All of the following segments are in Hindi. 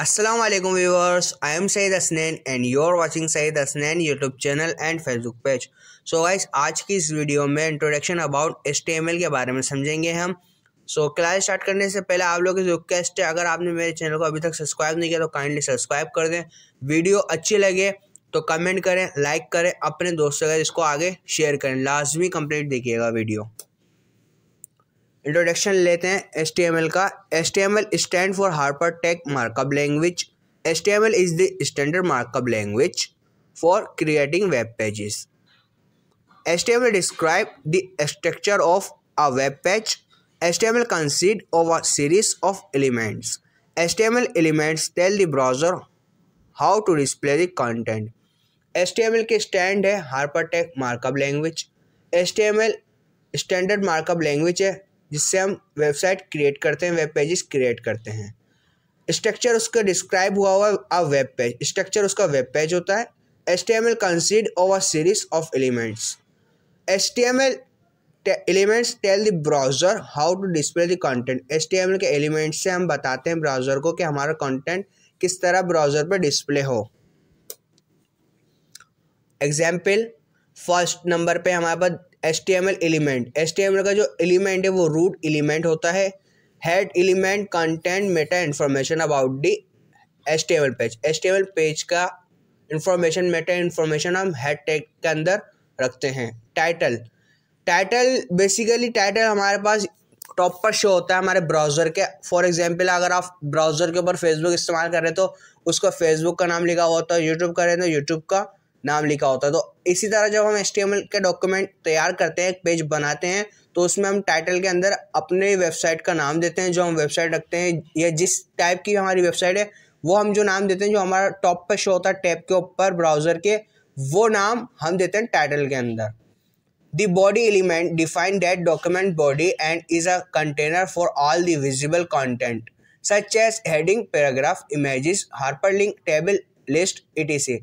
Aslam viewers I am Syed Hasnain and you are watching Syed Hasnain YouTube channel and Facebook page so So आज की इस वीडियो में इंट्रोडक्शन अबाउट एल के बारे में समझेंगे हम सो so, क्लास स्टार्ट करने से पहले आप लोग की रिक्वेस्ट है अगर आपने मेरे चैनल को अभी तक सब्सक्राइब नहीं किया तो काइंडली सब्सक्राइब कर दें वीडियो अच्छी लगे तो कमेंट करें लाइक करें अपने दोस्तों का इसको आगे शेयर करें लाजमी कंप्लीट देखिएगा वीडियो इंट्रोडक्शन लेते हैं एस टी एम एल का S T M L stand for hypertext markup language S T M L is the standard markup language for creating web pages S T M L describe the structure of a web page S T M L consist of series of elements S T M L elements tell the browser how to display the content S T M L के स्टैंड है hypertext markup language S T M L standard markup language है जिससे हम वेबसाइट क्रिएट करते हैं वेब पेजेस क्रिएट करते हैं स्ट्रक्चर उसका डिस्क्राइब हुआ हुआ अ वेब पेज स्ट्रक्चर उसका वेब पेज होता है S T M L consist of series of elements H T M L elements tell the browser how to display the content H T M L के एलिमेंट्स से हम बताते हैं ब्राउज़र को कि हमारा कंटेंट किस तरह ब्राउज़र पर डिस्प्ले हो एग्जाम्पल फर्स्ट नंबर पे हमारे पास S T M L element S T M L का जो एलिमेंट है वो रूट एलिमेंट होता है head element content meta information about the S T M L page S T M L page का इंफॉर्मेशन मेटा इन्फॉर्मेशन हम हेड टैग के अंदर रखते हैं टाइटल टाइटल बेसिकली टाइटल हमारे पास टॉप पर शो होता है हमारे ब्राउज़र के फॉर एग्जांपल अगर आप ब्राउज़र के ऊपर फेसबुक इस्तेमाल कर रहे हो तो उसका फेसबुक का नाम लिखा हुआ होता है यूट्यूब कर रहे तो यूट्यूब का नाम लिखा होता है तो इसी तरह जब हम एस के डॉक्यूमेंट तैयार करते हैं एक पेज बनाते हैं तो उसमें हम टाइटल के अंदर अपने वेबसाइट का नाम देते हैं जो हम वेबसाइट रखते हैं या जिस टाइप की हमारी वेबसाइट है वो हम जो नाम देते हैं जो हमारा टॉप पर शो होता है टैप के ऊपर ब्राउज़र के वो नाम हम देते हैं टाइटल के अंदर element define the document body and is a container for all the visible content such as heading paragraph heading hyperlink table list it इसी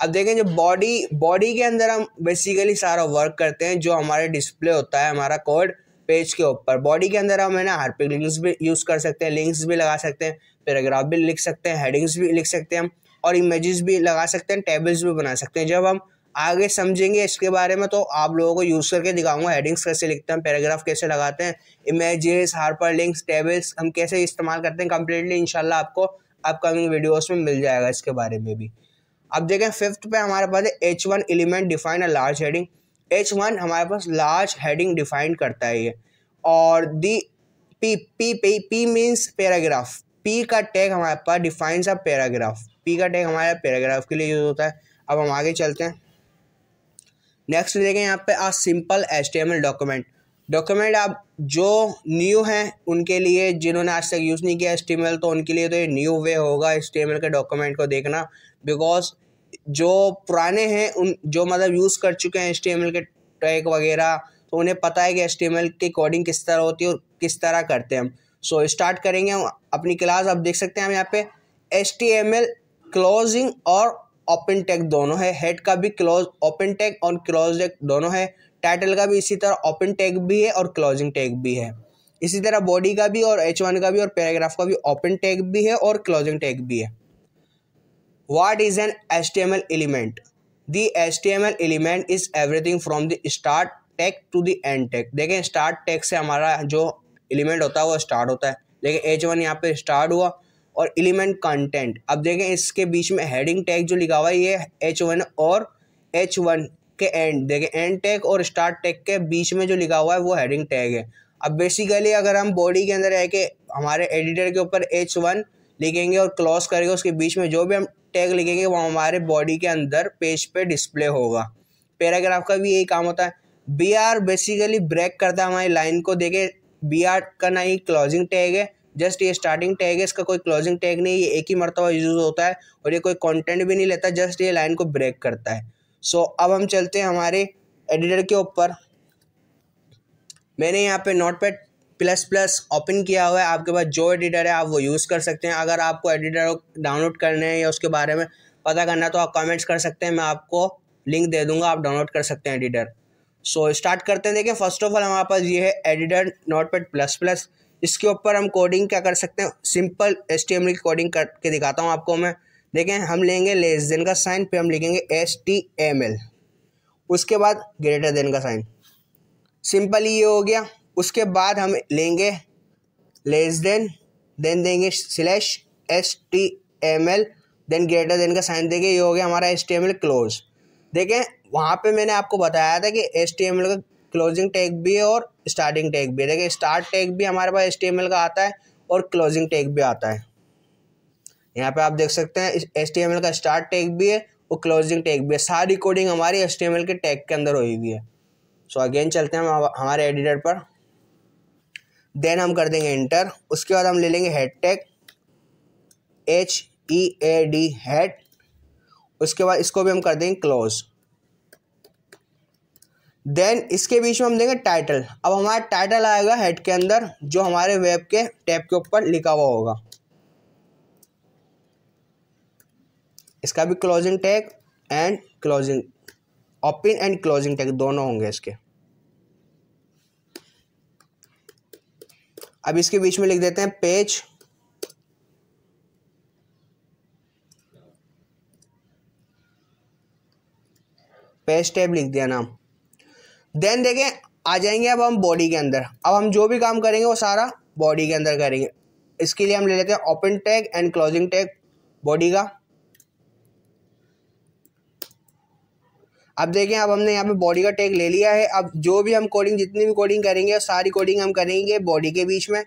अब देखें जो बॉडी बॉडी के अंदर हम बेसिकली सारा वर्क करते हैं जो हमारे डिस्प्ले होता है हमारा कोड पेज के ऊपर बॉडी के अंदर हम है ना हार्पिक लिंक्स भी यूज़ कर सकते हैं लिंक्स भी लगा सकते हैं पैराग्राफ भी लिख सकते हैं हेडिंग्स भी लिख सकते हैं हम और इमेजेस भी लगा सकते हैं टेबल्स भी बना सकते हैं जब हम आगे समझेंगे इसके बारे में तो आप लोगों को यूज़ करके दिखाऊंगा हेडिंग्स कैसे लिखते हैं पैराग्राफ कैसे लगाते हैं इमेजेस हार्पर लिंक्स टेबल्स हम कैसे इस्तेमाल करते हैं कम्प्लीटली इंशाल्लाह आपको अपकमिंग वीडियोस में मिल जाएगा इसके बारे में भी अब देखें फिफ्थ पे हमारे पास है H one element define a large heading H one हमारे पास लार्ज हेडिंग डिफाइन करता है ये और the P P P P means paragraph P का टैग हमारे पास डिफाइन अ पैराग्राफ पी का टैग हमारे पैराग्राफ के लिए यूज़ होता है अब हम आगे चलते हैं नेक्स्ट देखें यहाँ पे a simple H document document आप जो न्यू हैं उनके लिए जिन्होंने आज तक यूज़ नहीं किया एस तो उनके लिए तो ये न्यू वे होगा एस के डॉक्यूमेंट को देखना बिकॉज जो पुराने हैं उन जो मतलब यूज़ कर चुके हैं एस के टैग वगैरह तो उन्हें पता है कि एस की कोडिंग किस तरह होती है और किस तरह करते हैं हम सो स्टार्ट करेंगे हम अपनी क्लास आप देख सकते हैं हम यहाँ पे एस क्लोजिंग और ओपन टेक दोनों है हेड का भी क्लोज ओपन टेक और क्लोज टेक दोनों है टाइटल का भी इसी तरह ओपन टैग भी है और क्लोजिंग टैग भी है इसी तरह बॉडी का भी और एच वन का भी और पैराग्राफ का भी ओपन टैग भी है और क्लोजिंग टैग भी है what is an H T M L element the H T M L element is everything from the start tag to the end tag देखें स्टार्ट टैग से हमारा जो एलिमेंट होता है वो स्टार्ट होता है देखें एच वन यहाँ पर स्टार्ट हुआ और एलिमेंट कंटेंट अब देखें इसके बीच में हेडिंग टैग जो लिखा हुआ है ये एच वन और एच वन के एंड देखें एंड टैग और स्टार्ट टैग के बीच में जो लिखा हुआ है वो हेडिंग टैग है अब बेसिकली अगर हम बॉडी के अंदर है कि हमारे एडिटर के ऊपर एच वन लिखेंगे और क्लॉज करेंगे उसके बीच में जो भी हम टैग लिखेंगे वो हमारे बॉडी के अंदर पेज पे डिस्प्ले होगा पैराग्राफ का भी यही काम होता है बी आर बेसिकली ब्रेक करता है हमारी लाइन को देखे बी आर का ना ही क्लोजिंग टैग है जस्ट ये स्टार्टिंग टैग है इसका कोई क्लोजिंग टैग नहीं ये एक ही मरतबा यूज़ होता है और ये कोई कॉन्टेंट भी नहीं लेता जस्ट ये लाइन को ब्रेक करता है सो अब हम चलते हैं हमारे एडिटर के ऊपर मैंने यहाँ पे notepad plus plus open किया हुआ है आपके पास जो एडिटर है आप वो यूज़ कर सकते हैं अगर आपको एडिटर डाउनलोड करने हैं या उसके बारे में पता करना तो आप कमेंट्स कर सकते हैं मैं आपको लिंक दे दूंगा आप डाउनलोड कर सकते हैं एडिटर सो so, स्टार्ट करते हैं देखिए फर्स्ट ऑफ ऑल हमारे पास ये है editor notepad plus plus इसके ऊपर हम कोडिंग क्या कर सकते हैं simple S T M coding करके दिखाता हूँ आपको मैं देखें हम लेंगे लेस देन का साइन पे हम लिखेंगे एस टी एम एल उसके बाद ग्रेटर देन का साइन सिंपल ये हो गया उसके बाद हम लेंगे लेस देन देन देंगे slash S T M L than greater than का साइन देंगे ये हो गया हमारा S T M L close देखें वहाँ पे मैंने आपको बताया था कि एस टी एम एल का क्लोजिंग टैग भी है और स्टार्टिंग टैग भी है देखिए स्टार्ट टैग भी हमारे पास एस टी एम एल का आता है और क्लोजिंग टैग भी आता है यहाँ पे आप देख सकते हैं एस का स्टार्ट टैग भी है और क्लोजिंग टैग भी है सारी कोडिंग हमारी एस के टैग के अंदर हुई हुई है सो so अगेन चलते हैं हम हमारे एडिटर पर देन हम कर देंगे इंटर उसके बाद हम ले लेंगे head tag H E A D head उसके बाद इसको भी हम कर देंगे क्लोज देन इसके बीच में हम देंगे टाइटल अब हमारा टाइटल आएगा हेड के अंदर जो हमारे वेब के टैब के ऊपर लिखा हुआ होगा इसका भी closing tag and closing open and closing tag दोनों होंगे इसके अब इसके बीच में लिख देते हैं पेज पेज टैब लिख दिया नाम देन देखें आ जाएंगे अब हम बॉडी के अंदर अब हम जो भी काम करेंगे वो सारा बॉडी के अंदर करेंगे इसके लिए हम ले लेते हैं open tag and closing tag body का अब देखें अब हमने यहाँ पे बॉडी का टैग ले लिया है अब जो भी हम कोडिंग जितनी भी कोडिंग करेंगे सारी कोडिंग हम करेंगे बॉडी के बीच में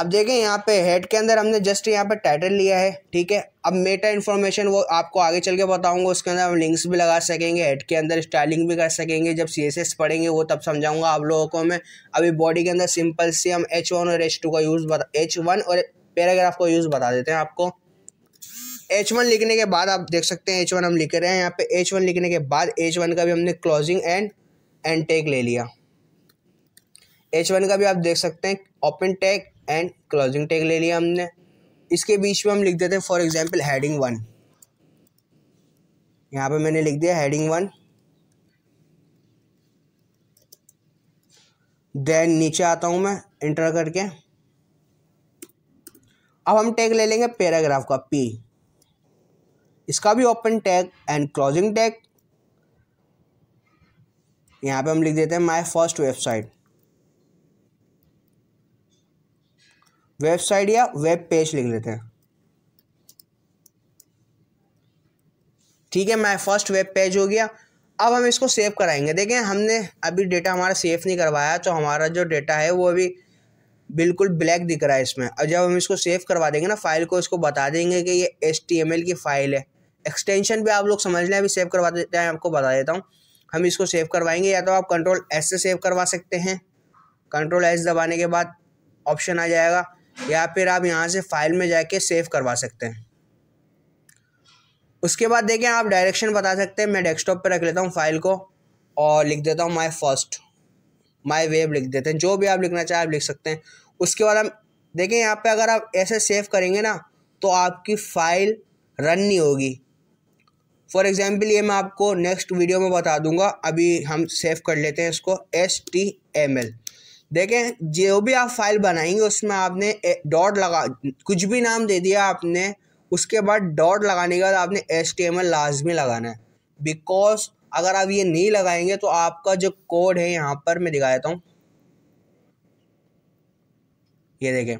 अब देखें यहाँ पे हेड के अंदर हमने जस्ट यहाँ पे टाइटल लिया है ठीक है अब मेटा इन्फॉर्मेशन वो आपको आगे चल के बताऊँगा उसके अंदर हम लिंक्स भी लगा सकेंगे हेड के अंदर स्टाइलिंग भी कर सकेंगे जब सी एस एस पढ़ेंगे वो तब समझाऊंगा आप लोगों को मैं अभी बॉडी के अंदर सिंपल से हम एच वन और एच टू का यूज़ बता एच वन और पैराग्राफ का यूज़ बता देते हैं आपको एच वन लिखने के बाद आप देख सकते हैं एच वन हम लिख रहे हैं यहाँ पे एच वन लिखने के बाद एच वन का भी हमने क्लोजिंग एंड एंड टेक ले लिया एच वन का भी आप देख सकते हैं open tag and closing tag ले लिया हमने इसके बीच में हम लिख देते हैं फॉर एग्जाम्पल हेडिंग वन यहाँ पे मैंने लिख दिया हेडिंग वन देन नीचे आता हूँ मैं इंटर करके अब हम टैग ले लेंगे पैराग्राफ का पी इसका भी open tag and closing tag यहाँ पे हम लिख देते हैं माय फर्स्ट वेबसाइट वेबसाइट या वेब पेज लिख लेते हैं ठीक है माय फर्स्ट वेब पेज हो गया अब हम इसको सेव कराएंगे देखें हमने अभी डेटा हमारा सेव नहीं करवाया तो हमारा जो डेटा है वो अभी बिल्कुल ब्लैक दिख रहा है इसमें और जब हम इसको सेव करवा देंगे ना फाइल को इसको बता देंगे कि ये एच की फ़ाइल है एक्सटेंशन भी आप लोग समझ लें अभी सेव करवा देते हैं आपको बता देता हूँ हम इसको सेव करवाएंगे या तो आप कंट्रोल एस से सेव करवा सकते हैं कंट्रोल एस दबाने के बाद ऑप्शन आ जाएगा या फिर आप यहाँ से फाइल में जाके सेव करवा सकते हैं उसके बाद देखें आप डायरेक्शन बता सकते हैं मैं डेस्कटॉप पर रख लेता हूँ फाइल को और लिख देता हूँ माई फर्स्ट माई वेब लिख देते हैं जो भी आप लिखना चाहें आप लिख सकते हैं उसके बाद हम देखें यहाँ पे अगर आप ऐसे सेव करेंगे ना तो आपकी फ़ाइल रन नहीं होगी फॉर एग्ज़ाम्पल ये मैं आपको नेक्स्ट वीडियो में बता दूंगा अभी हम सेव कर लेते हैं इसको एस टी एम एल देखें जो भी आप फाइल बनाएंगे उसमें आपने डॉट लगा कुछ भी नाम दे दिया आपने उसके बाद डॉट लगाने के बाद आपने एस टी एम एल लाजमी लगाना है बिकॉज अगर आप ये नहीं लगाएंगे तो आपका जो कोड है यहाँ पर मैं दिखा देता हूँ ये देखें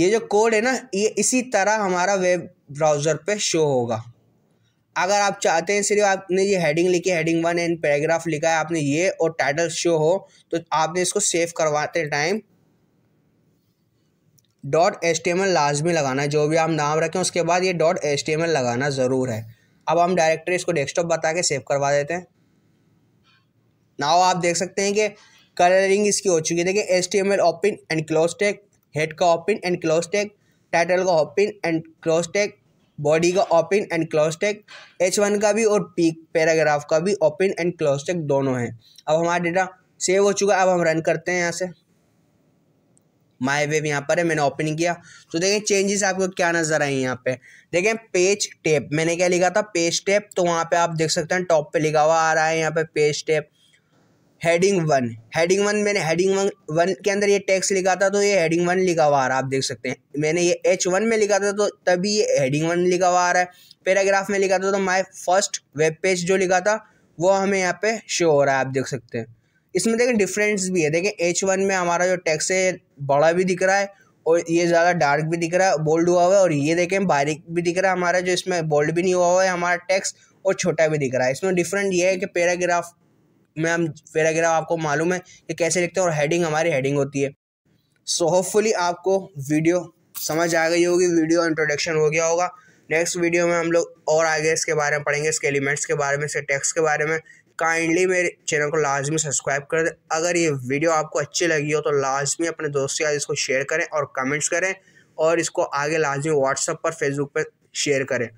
ये जो कोड है ना ये इसी तरह हमारा वेब ब्राउज़र पे शो होगा अगर आप चाहते हैं सिर्फ आपने ये हेडिंग लिखी हेडिंग वन एंड पैराग्राफ लिखा है आपने ये और टाइटल शो हो तो आपने इसको सेव करवाते time dot S T M L लाजमी लगाना जो भी आप नाम रखें उसके बाद ये dot S T M L लगाना ज़रूर है अब हम डायरेक्टर इसको डेस्कटॉप बता के सेव करवा देते हैं नाव आप देख सकते हैं कि कलरिंग इसकी हो चुकी है देखिए S T M L open and close tag head का open and close tag title का open and close tag body का open and close H one का भी और पीक पैराग्राफ का भी ओपन एंड क्लोज दोनों हैं अब हमारा डेटा सेव हो चुका है अब हम रन करते हैं यहाँ से माई वेब यहाँ पर है मैंने ओपन किया तो देखें चेंजेस आपको क्या नज़र आई यहाँ पे देखें पेज टेप मैंने क्या लिखा था पेज टेप तो वहाँ पे आप देख सकते हैं टॉप पे लिखा हुआ आ रहा है यहाँ पे page tape heading one heading one मैंने हेडिंग वन वन के अंदर ये टैक्स लिखा था तो ये हेडिंग वन लिखा हुआ आ रहा है आप देख सकते हैं मैंने ये एच वन में लिखा था तो तभी ये हेडिंग वन लिखा हुआ आ रहा है पैराग्राफ में लिखा था तो माई फर्स्ट वेब पेज जो लिखा था वो हमें यहाँ पे शो हो रहा है आप देख सकते हैं इसमें देखें डिफरेंस भी है देखें एच वन में हमारा जो टैक्स है बड़ा भी दिख रहा है और ये ज़्यादा डार्क भी दिख रहा है बोल्ड हुआ हुआ है और ये देखें बारीक भी दिख रहा है हमारा जो इसमें बोल्ड भी नहीं हुआ हुआ है हमारा टैक्स और छोटा भी दिख रहा है इसमें डिफरेंट ये है कि पैराग्राफ में हम पैराग्राफ आपको मालूम है कि कैसे लिखते हैं और हेडिंग हमारी हेडिंग होती है सो so, होपफुली आपको वीडियो समझ आ गई होगी वीडियो इंट्रोडक्शन हो गया होगा नेक्स्ट वीडियो में हम लोग और आगे इसके बारे में पढ़ेंगे इसके एलिमेंट्स के बारे में इसके टेक्स्ट के बारे में काइंडली मेरे चैनल को लाजमी सब्सक्राइब कर दें अगर ये वीडियो आपको अच्छी लगी हो तो लाजमी अपने दोस्त के साथ इसको शेयर करें और कमेंट्स करें और इसको आगे लाजमी व्हाट्सअप पर फेसबुक पर शेयर करें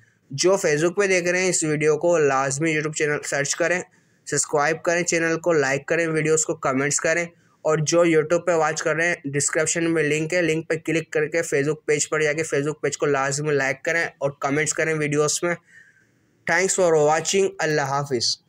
जो फेसबुक पे देख रहे हैं इस वीडियो को लाजमी यूट्यूब चैनल सर्च करें सब्सक्राइब करें चैनल को लाइक करें वीडियोस को कमेंट्स करें और जो यूट्यूब पे वॉच कर रहे हैं डिस्क्रिप्शन में लिंक है लिंक पे क्लिक करके फेसबुक पेज पर जाके फेसबुक पेज को लास्ट में लाइक करें और कमेंट्स करें वीडियोस में थैंक्स फॉर वॉचिंग अल्लाह हाफिज़